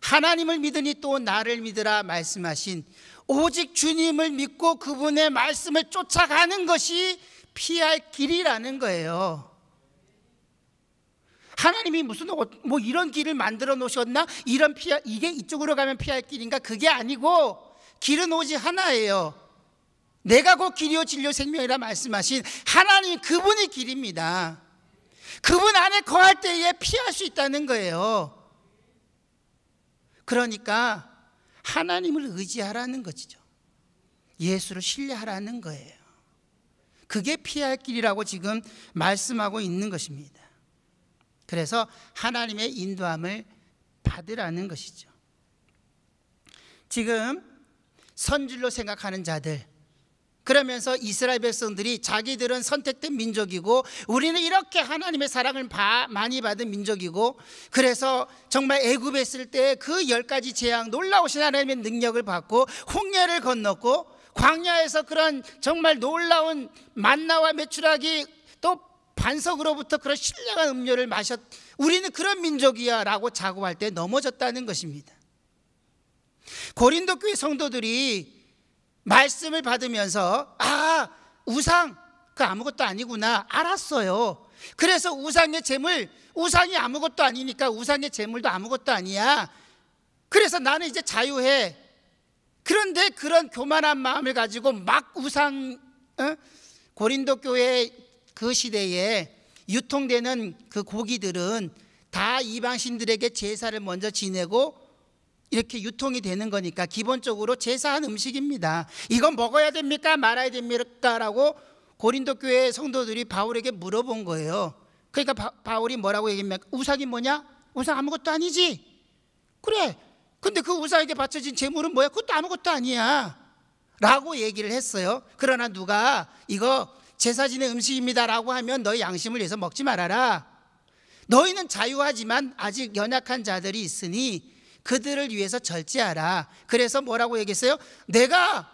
하나님을 믿으니 또 나를 믿으라 말씀하신 오직 주님을 믿고 그분의 말씀을 쫓아가는 것이 피할 길이라는 거예요. 하나님이 무슨 뭐 이런 길을 만들어 놓으셨나? 이런 피하 이게 이쪽으로 가면 피할 길인가? 그게 아니고 길은 오직 하나예요. 내가 곧 길이요 진료 생명이라 말씀하신 하나님 그분이 길입니다. 그분 안에 거할 때에 피할 수 있다는 거예요. 그러니까 하나님을 의지하라는 것이죠. 예수를 신뢰하라는 거예요. 그게 피할 길이라고 지금 말씀하고 있는 것입니다. 그래서 하나님의 인도함을 받으라는 것이죠. 지금 선줄로 생각하는 자들 그러면서 이스라엘 백성들이 자기들은 선택된 민족이고 우리는 이렇게 하나님의 사랑을 바, 많이 받은 민족이고 그래서 정말 애굽에 을때 그 열 가지 재앙 놀라우신 하나님의 능력을 받고 홍해를 건넜고 광야에서 그런 정말 놀라운 만나와 메추라기 반석으로부터 그런 신령한 음료를 마셨 우리는 그런 민족이야라고 자고할 때 넘어졌다는 것입니다. 고린도 교회 성도들이 말씀을 받으면서 아 우상 그 아무것도 아니구나 알았어요. 그래서 우상의 재물 우상이 아무것도 아니니까 우상의 재물도 아무것도 아니야. 그래서 나는 이제 자유해. 그런데 그런 교만한 마음을 가지고 막 우상 어? 고린도 교회 그 시대에 유통되는 그 고기들은 다 이방신들에게 제사를 먼저 지내고 이렇게 유통이 되는 거니까 기본적으로 제사한 음식입니다. 이건 먹어야 됩니까? 말아야 됩니까? 라고 고린도 교회 성도들이 바울에게 물어본 거예요. 그러니까 바, 바울이 뭐라고 얘기합니까? 우상이 뭐냐? 우상 아무것도 아니지. 그래. 근데 그 우상에게 바쳐진 제물은 뭐야? 그것도 아무것도 아니야. 라고 얘기를 했어요. 그러나 누가 이거 제사 지는 음식입니다라고 하면 너희 양심을 위해서 먹지 말아라. 너희는 자유하지만 아직 연약한 자들이 있으니 그들을 위해서 절제하라. 그래서 뭐라고 얘기했어요? 내가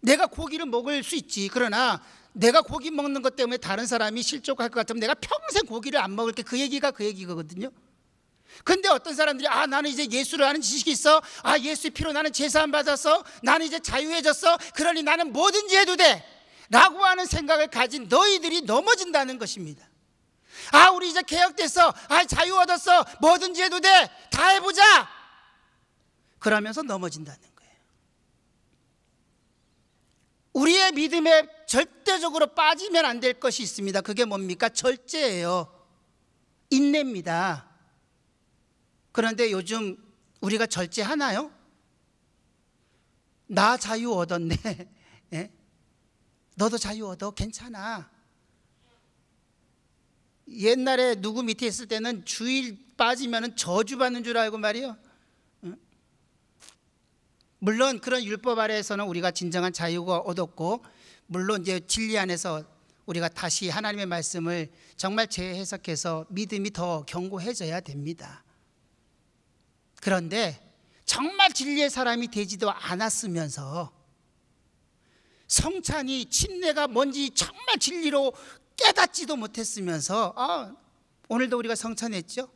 내가 고기를 먹을 수 있지. 그러나 내가 고기 먹는 것 때문에 다른 사람이 실족할 것 같으면 내가 평생 고기를 안 먹을 게 그 얘기가 그 얘기거든요. 근데 어떤 사람들이 아 나는 이제 예수를 아는 지식이 있어. 아 예수의 피로 나는 제사 안 받았어. 나는 이제 자유해졌어. 그러니 나는 뭐든지 해도 돼. 라고 하는 생각을 가진 너희들이 넘어진다는 것입니다. 아, 우리 이제 개혁돼서, 아, 자유 얻었어. 뭐든지 해도 돼. 다 해보자. 그러면서 넘어진다는 거예요. 우리의 믿음에 절대적으로 빠지면 안 될 것이 있습니다. 그게 뭡니까? 절제예요. 인내입니다. 그런데 요즘 우리가 절제하나요? 나 자유 얻었네. 예? 너도 자유 얻어 괜찮아. 옛날에 누구 밑에 있을 때는 주일 빠지면 저주받는 줄 알고 말이요. 물론 그런 율법 아래에서는 우리가 진정한 자유가 얻었고 물론 이제 진리 안에서 우리가 다시 하나님의 말씀을 정말 재해석해서 믿음이 더 견고해져야 됩니다. 그런데 정말 진리의 사람이 되지도 않았으면서 성찬이 친례가 뭔지 정말 진리로 깨닫지도 못했으면서 아, 오늘도 우리가 성찬했죠?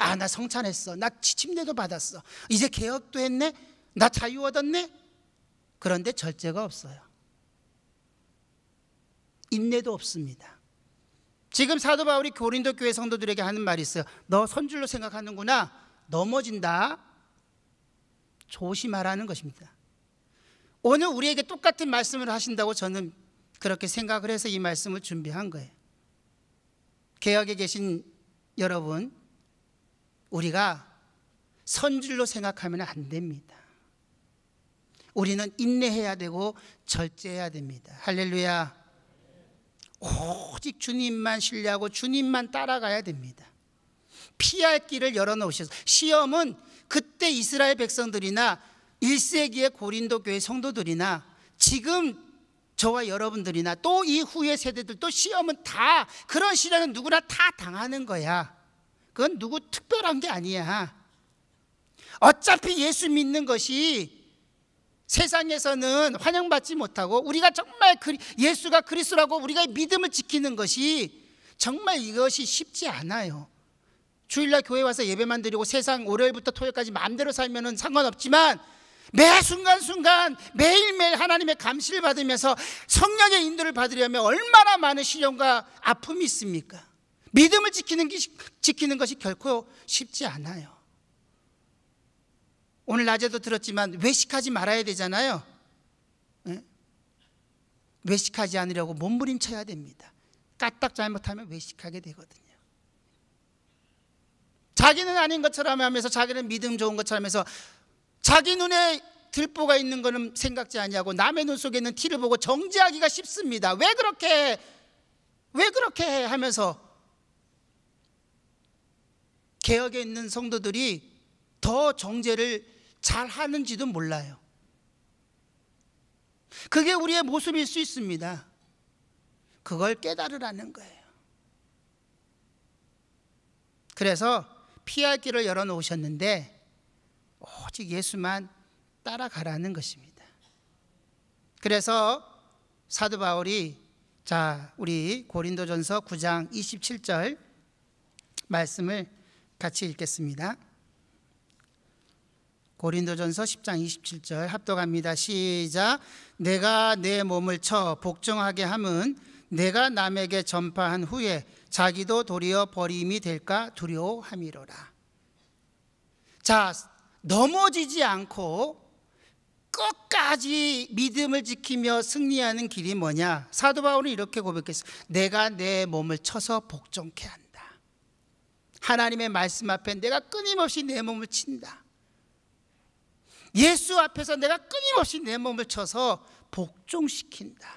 아, 나 성찬했어. 나 침례도 받았어. 이제 개혁도 했네. 나 자유 얻었네. 그런데 절제가 없어요. 인내도 없습니다. 지금 사도 바울이 고린도 교회 성도들에게 하는 말이 있어요. 너 선줄로 생각하는구나. 넘어진다. 조심하라는 것입니다. 오늘 우리에게 똑같은 말씀을 하신다고 저는 그렇게 생각을 해서 이 말씀을 준비한 거예요. 개혁에 계신 여러분, 우리가 선줄로 생각하면 안 됩니다. 우리는 인내해야 되고 절제해야 됩니다. 할렐루야. 오직 주님만 신뢰하고 주님만 따라가야 됩니다. 피할 길을 열어놓으셔서 시험은 그때 이스라엘 백성들이나 1세기의 고린도 교회 성도들이나 지금 저와 여러분들이나 또 이후의 세대들도 시험은 다 그런 시련은 누구나 다 당하는 거야. 그건 누구 특별한 게 아니야. 어차피 예수 믿는 것이 세상에서는 환영받지 못하고 우리가 정말 예수가 그리스도라고 우리가 믿음을 지키는 것이 정말 이것이 쉽지 않아요. 주일날 교회 와서 예배만 드리고 세상 월요일부터 토요일까지 마음대로 살면 상관없지만 매 순간순간 매일매일 하나님의 감시를 받으면서 성령의 인도를 받으려면 얼마나 많은 시련과 아픔이 있습니까? 믿음을 지키는, 게, 지키는 것이 결코 쉽지 않아요. 오늘 낮에도 들었지만 외식하지 말아야 되잖아요. 예? 외식하지 않으려고 몸부림쳐야 됩니다. 까딱 잘못하면 외식하게 되거든요. 자기는 아닌 것처럼 하면서 자기는 믿음 좋은 것처럼 하면서 자기 눈에 들보가 있는 것은 생각지 아니하고 남의 눈 속에 있는 티를 보고 정죄하기가 쉽습니다. 왜 그렇게 해? 왜 그렇게 해? 하면서 개혁에 있는 성도들이 더 정죄를 잘 하는지도 몰라요. 그게 우리의 모습일 수 있습니다. 그걸 깨달으라는 거예요. 그래서 피할 길을 열어놓으셨는데 오직 예수만 따라가라는 것입니다. 그래서 사도 바울이 자, 우리 고린도전서 9장 27절 말씀을 같이 읽겠습니다. 고린도전서 10장 27절 합독합니다. 시작. 내가 내 몸을 쳐 복종하게 함은 내가 남에게 전파한 후에 자기도 도리어 버림이 될까 두려워함이로라. 자, 넘어지지 않고 끝까지 믿음을 지키며 승리하는 길이 뭐냐? 사도 바울은 이렇게 고백했어. 내가 내 몸을 쳐서 복종케 한다. 하나님의 말씀 앞에 내가 끊임없이 내 몸을 친다. 예수 앞에서 내가 끊임없이 내 몸을 쳐서 복종시킨다.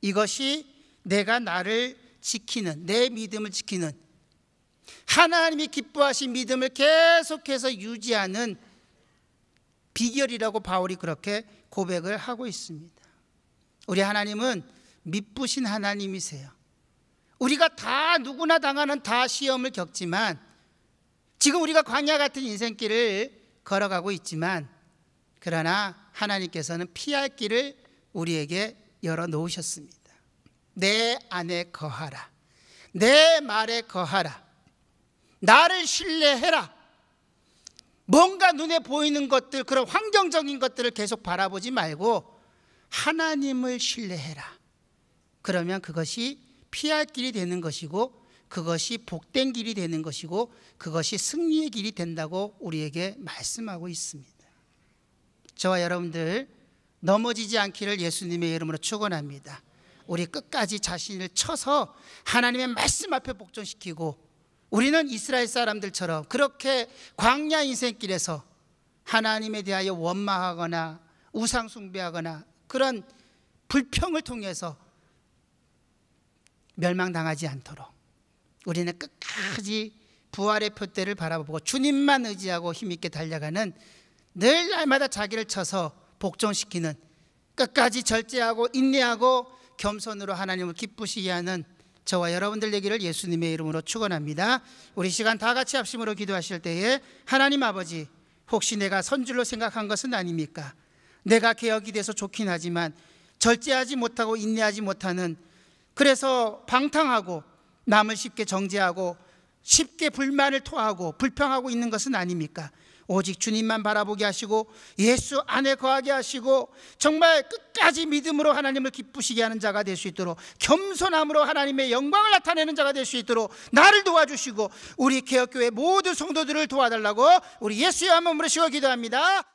이것이 내가 나를 지키는 내 믿음을 지키는 하나님이 기뻐하신 믿음을 계속해서 유지하는 비결이라고 바울이 그렇게 고백을 하고 있습니다. 우리 하나님은 믿부신 하나님이세요. 우리가 다 누구나 당하는 다 시험을 겪지만 지금 우리가 광야 같은 인생길을 걸어가고 있지만 그러나 하나님께서는 피할 길을 우리에게 열어 놓으셨습니다. 내 안에 거하라. 내 말에 거하라. 나를 신뢰해라. 뭔가 눈에 보이는 것들, 그런 환경적인 것들을 계속 바라보지 말고 하나님을 신뢰해라. 그러면 그것이 피할 길이 되는 것이고 그것이 복된 길이 되는 것이고 그것이 승리의 길이 된다고 우리에게 말씀하고 있습니다. 저와 여러분들 넘어지지 않기를 예수님의 이름으로 축원합니다. 우리 끝까지 자신을 쳐서 하나님의 말씀 앞에 복종시키고 우리는 이스라엘 사람들처럼 그렇게 광야 인생길에서 하나님에 대하여 원망하거나 우상 숭배하거나 그런 불평을 통해서 멸망당하지 않도록 우리는 끝까지 부활의 표대를 바라보고 주님만 의지하고 힘있게 달려가는 늘 날마다 자기를 쳐서 복종시키는 끝까지 절제하고 인내하고 겸손으로 하나님을 기쁘시게 하는 저와 여러분들 되기를 예수님의 이름으로 축원합니다. 우리 시간 다 같이 합심으로 기도하실 때에 하나님 아버지 혹시 내가 선줄로 생각한 것은 아닙니까? 내가 개혁이 돼서 좋긴 하지만 절제하지 못하고 인내하지 못하는 그래서 방탕하고 남을 쉽게 정죄하고 쉽게 불만을 토하고 불평하고 있는 것은 아닙니까? 오직 주님만 바라보게 하시고 예수 안에 거하게 하시고 정말 끝까지 믿음으로 하나님을 기쁘시게 하는 자가 될 수 있도록 겸손함으로 하나님의 영광을 나타내는 자가 될 수 있도록 나를 도와주시고 우리 개혁교회 모든 성도들을 도와달라고 우리 예수의 한 번 물으시고 기도합니다.